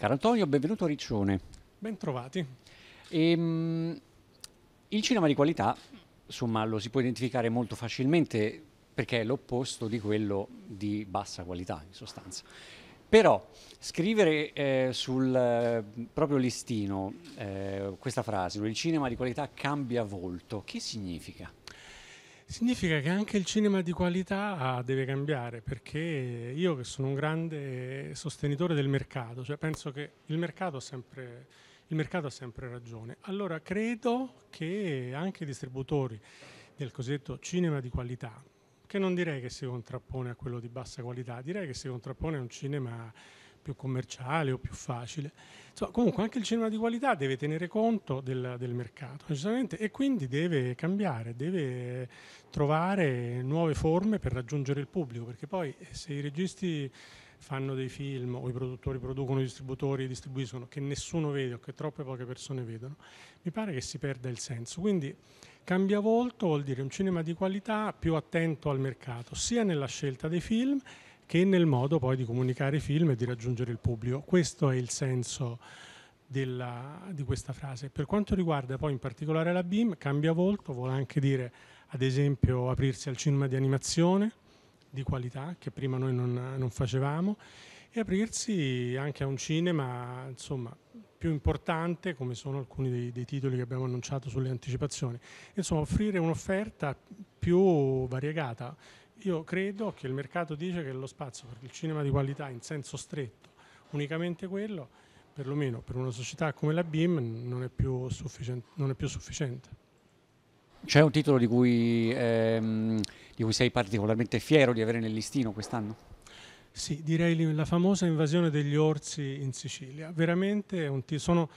Caro Antonio, benvenuto a Riccione. Bentrovati. Ehm, il cinema di qualità, insomma, lo si può identificare molto facilmente perché è l'opposto di quello di bassa qualità, in sostanza. Però scrivere eh, sul eh, proprio listino eh, questa frase, il cinema di qualità cambia volto, che significa? Significa che anche il cinema di qualità ah, deve cambiare, perché io che sono un grande sostenitore del mercato, cioè penso che il mercato, sempre, il mercato ha sempre ragione. Allora credo che anche i distributori del cosiddetto cinema di qualità, che non direi che si contrappone a quello di bassa qualità, direi che si contrappone a un cinema più commerciale o più facile. Insomma, comunque anche il cinema di qualità deve tenere conto del, del mercato e quindi deve cambiare, deve trovare nuove forme per raggiungere il pubblico, perché poi eh, se i registi fanno dei film o i produttori producono, i distributori distribuiscono, che nessuno vede o che troppe poche persone vedono, mi pare che si perda il senso. Quindi cambia volto vuol dire un cinema di qualità più attento al mercato, sia nella scelta dei film, che nel modo poi di comunicare i film e di raggiungere il pubblico. Questo è il senso della, di questa frase. Per quanto riguarda poi in particolare la BIM, cambia volto, vuole anche dire ad esempio aprirsi al cinema di animazione di qualità che prima noi non, non facevamo e aprirsi anche a un cinema insomma, più importante come sono alcuni dei, dei, titoli che abbiamo annunciato sulle anticipazioni. Insomma offrire un'offerta più variegata io credo che il mercato dice che lo spazio per il cinema di qualità in senso stretto, unicamente quello, perlomeno per una società come la BIM, non è più, sufficient non è più sufficiente. C'è un titolo di cui, ehm, di cui, sei particolarmente fiero di avere nel listino quest'anno? Sì, direi la famosa invasione degli orsi in Sicilia. Veramente è, sono,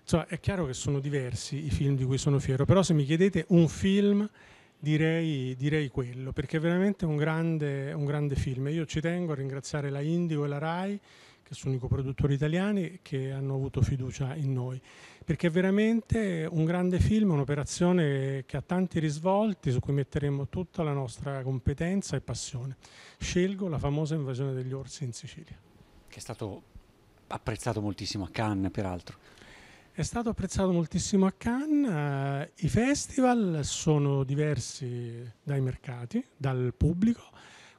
insomma, è chiaro che sono diversi i film di cui sono fiero, però se mi chiedete un film Direi, direi, quello, perché è veramente un grande, un grande, film. Io ci tengo a ringraziare la Indigo e la RAI, che sono i coproduttori italiani, che hanno avuto fiducia in noi, perché è veramente un grande film, un'operazione che ha tanti risvolti su cui metteremo tutta la nostra competenza e passione. Scelgo la famosa invasione degli orsi in Sicilia. Che è stato apprezzato moltissimo a Cannes, peraltro. È stato apprezzato moltissimo a Cannes, eh, i festival sono diversi dai mercati, dal pubblico,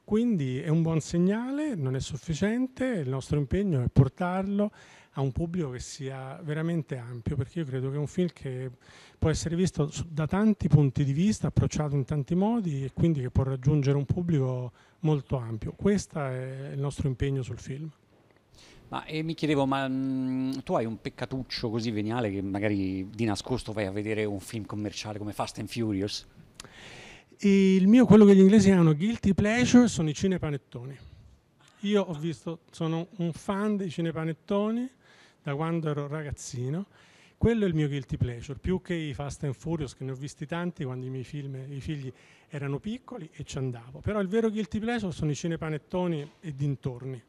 quindi è un buon segnale, non è sufficiente, il nostro impegno è portarlo a un pubblico che sia veramente ampio, perché io credo che è un film che può essere visto da tanti punti di vista, approcciato in tanti modi e quindi che può raggiungere un pubblico molto ampio. Questo è il nostro impegno sul film. Ma eh, mi chiedevo, ma mh, mm, tu hai un peccatuccio così veniale che magari di nascosto vai a vedere un film commerciale come Fast and Furious? Il mio, quello che gli inglesi chiamano guilty pleasure, sono i cinepanettoni. Io ho visto, sono un fan dei cinepanettoni da quando ero ragazzino. Quello è il mio guilty pleasure, più che i Fast and Furious, che ne ho visti tanti quando i miei film, i figli erano piccoli e ci andavo. Però il vero guilty pleasure sono i cinepanettoni e dintorni.